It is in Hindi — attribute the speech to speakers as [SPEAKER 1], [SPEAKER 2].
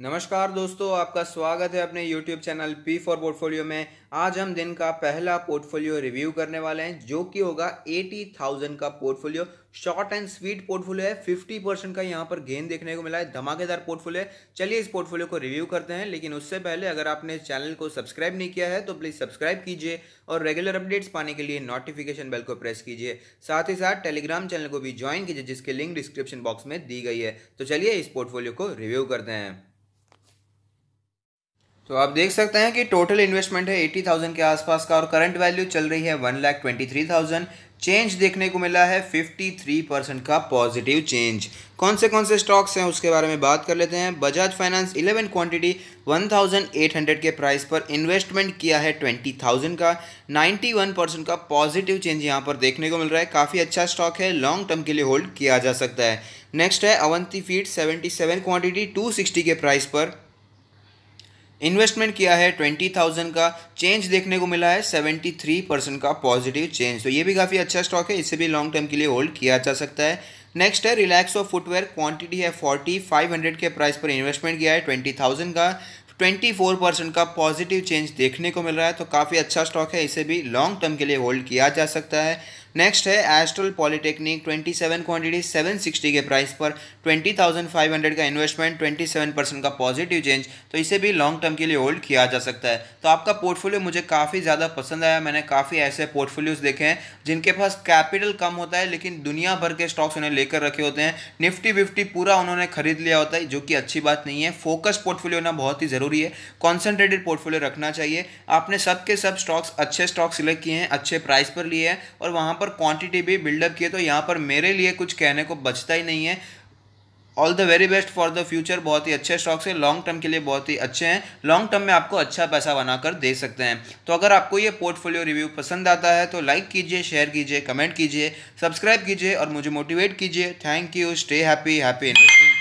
[SPEAKER 1] नमस्कार दोस्तों आपका स्वागत है अपने YouTube channel P for portfolio में आज हम दिन का पहला पोर्टफोलियो रिव्यू करने वाले हैं जो कि होगा 80,000 का portfolio short and sweet portfolio है 50 परसेंट का यहाँ पर गेन देखने को मिला है धमाकेदार पोर्टफोलियो है चलिए इस पोर्टफोलियो को रिव्यू करते हैं लेकिन उससे पहले अगर आपने चैनल को सब्सक्राइब नहीं किया है तो प्लीज़ सब्सक्राइब कीजिए और रेगुलर अपडेट्स पाने के लिए नोटिफिकेशन बेल को प्रेस कीजिए साथ ही साथ टेलीग्राम चैनल को भी ज्वाइन कीजिए जिसकी लिंक डिस्क्रिप्शन बॉक्स में दी गई है तो चलिए इस पोर्टफोलियो को रिव्यू करते हैं तो आप देख सकते हैं कि टोटल इन्वेस्टमेंट है एट्टी थाउजेंड के आसपास का और करंट वैल्यू चल रही है one lakh twenty three thousand change देखने को मिला है फिफ्टी थ्री परसेंट का पॉजिटिव चेंज कौन से कौन से स्टॉक्स हैं उसके बारे में बात कर लेते हैं Bajaj Finance eleven quantity one thousand eight hundred के प्राइस पर इन्वेस्टमेंट किया है ट्वेंटी थाउजेंड का नाइन्टी वन परसेंट का पॉजिटिव चेंज यहाँ पर देखने को मिल रहा है काफ़ी अच्छा स्टॉक है लॉन्ग टर्म के लिए होल्ड किया जा सकता है नेक्स्ट है Avanti Feed seventy seven quantity two sixty के प्राइस पर इन्वेस्टमेंट किया है ट्वेंटी थाउजेंड का चेंज देखने को मिला है सेवेंटी थ्री परसेंट का पॉजिटिव चेंज तो ये भी काफ़ी अच्छा स्टॉक है इसे भी लॉन्ग टर्म के लिए होल्ड किया जा सकता है नेक्स्ट है रिलैक्सो फुटवेयर क्वांटिटी है फोर्टी फाइव हंड्रेड के प्राइस पर इन्वेस्टमेंट किया है ट्वेंटी थाउजेंड का ट्वेंटी फोर परसेंट का पॉजिटिव चेंज देखने को मिल रहा है तो काफ़ी अच्छा स्टॉक है इसे भी लॉन्ग टर्म के लिए होल्ड किया जा सकता है नेक्स्ट है एस्ट्रल पॉलिटेक्निक 27 क्वांटिटी 760 के प्राइस पर 20,500 का इन्वेस्टमेंट 27 परसेंट का पॉजिटिव चेंज तो इसे भी लॉन्ग टर्म के लिए होल्ड किया जा सकता है तो आपका पोर्टफोलियो मुझे काफ़ी ज़्यादा पसंद आया मैंने काफ़ी ऐसे पोर्टफोलियोज देखे हैं जिनके पास कैपिटल कम होता है लेकिन दुनिया भर के स्टॉक्स उन्हें लेकर रखे होते हैं निफ्टी विफ्टी पूरा उन्होंने खरीद लिया होता है जो कि अच्छी बात नहीं है फोकस पोर्टफोलियो होना बहुत ही ज़रूरी है कॉन्सेंट्रेटेड पोर्टफोलियो रखना चाहिए आपने सबके सब स्टॉक्स अच्छे स्टॉक्स सिलेक्ट किए हैं अच्छे प्राइस पर लिए हैं और वहाँ पर पर क्वांटिटी भी बिल्डअप की तो यहाँ पर मेरे लिए कुछ कहने को बचता ही नहीं है all the very best for the future बहुत ही अच्छे स्टॉक्स हैं लॉन्ग टर्म के लिए बहुत ही अच्छे हैं लॉन्ग टर्म में आपको अच्छा पैसा बनाकर दे सकते हैं तो अगर आपको ये पोर्टफोलियो रिव्यू पसंद आता है तो लाइक कीजिए शेयर कीजिए कमेंट कीजिए सब्सक्राइब कीजिए और मुझे मोटिवेट कीजिए thank you stay happy happy investing